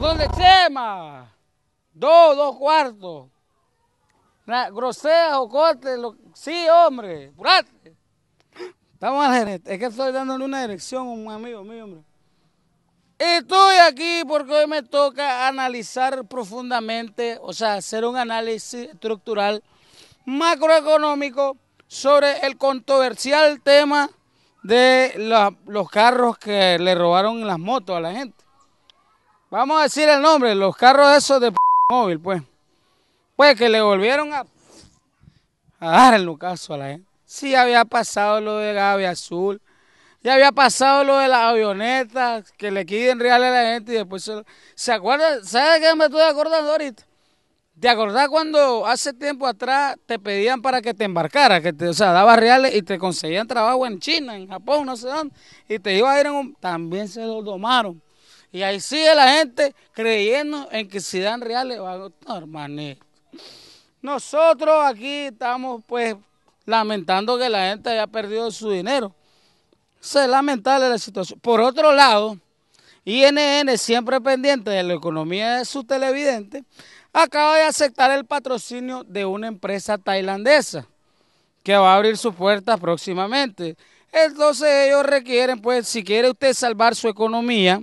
¿Dónde, Chema? dos, dos cuartos. grosea o cortes? sí, hombre, Estamos al gerente, es que estoy dándole una dirección a un amigo mío, hombre. Estoy aquí porque hoy me toca analizar profundamente, o sea, hacer un análisis estructural macroeconómico sobre el controversial tema de los carros que le robaron las motos a la gente. Vamos a decir el nombre, los carros esos de móvil, pues. Pues que le volvieron a, a dar el lucaso a la gente. Sí, había pasado lo de Gavi Azul. Ya había pasado lo de las avionetas, que le quiten reales a la gente y después se, lo... ¿Se acuerdan? ¿Sabes de qué me estoy acordando ahorita? ¿Te acordás cuando hace tiempo atrás te pedían para que te embarcaras? Que te, o sea, dabas reales y te conseguían trabajo en China, en Japón, no sé dónde. Y te iba a ir en un... También se lo domaron. Y ahí sigue la gente creyendo en que si dan reales va a Nosotros aquí estamos pues lamentando que la gente haya perdido su dinero. es lamentable la situación. Por otro lado, INN, siempre pendiente de la economía de su televidente, acaba de aceptar el patrocinio de una empresa tailandesa que va a abrir sus puertas próximamente. Entonces ellos requieren, pues, si quiere usted salvar su economía,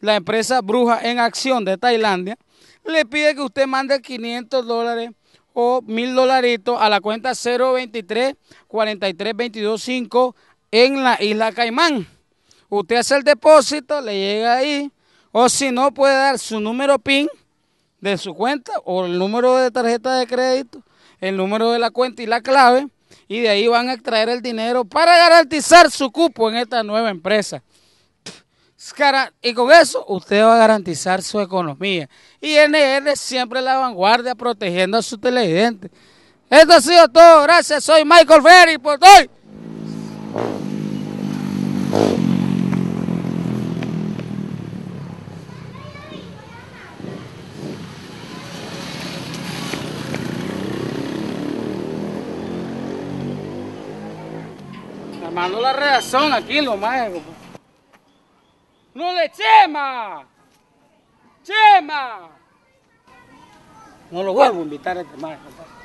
la empresa Bruja en Acción de Tailandia, le pide que usted mande 500 dólares o 1000 dolaritos a la cuenta 023 43225 en la isla Caimán. Usted hace el depósito, le llega ahí, o si no puede dar su número PIN de su cuenta o el número de tarjeta de crédito, el número de la cuenta y la clave, y de ahí van a extraer el dinero para garantizar su cupo en esta nueva empresa. Y con eso usted va a garantizar su economía. y NR siempre la vanguardia protegiendo a su televidente. Esto ha sido todo. Gracias. Soy Michael Ferry por hoy. la redacción aquí, lo más. Eh, no de chema. Chema. No lo vuelvo a invitar a este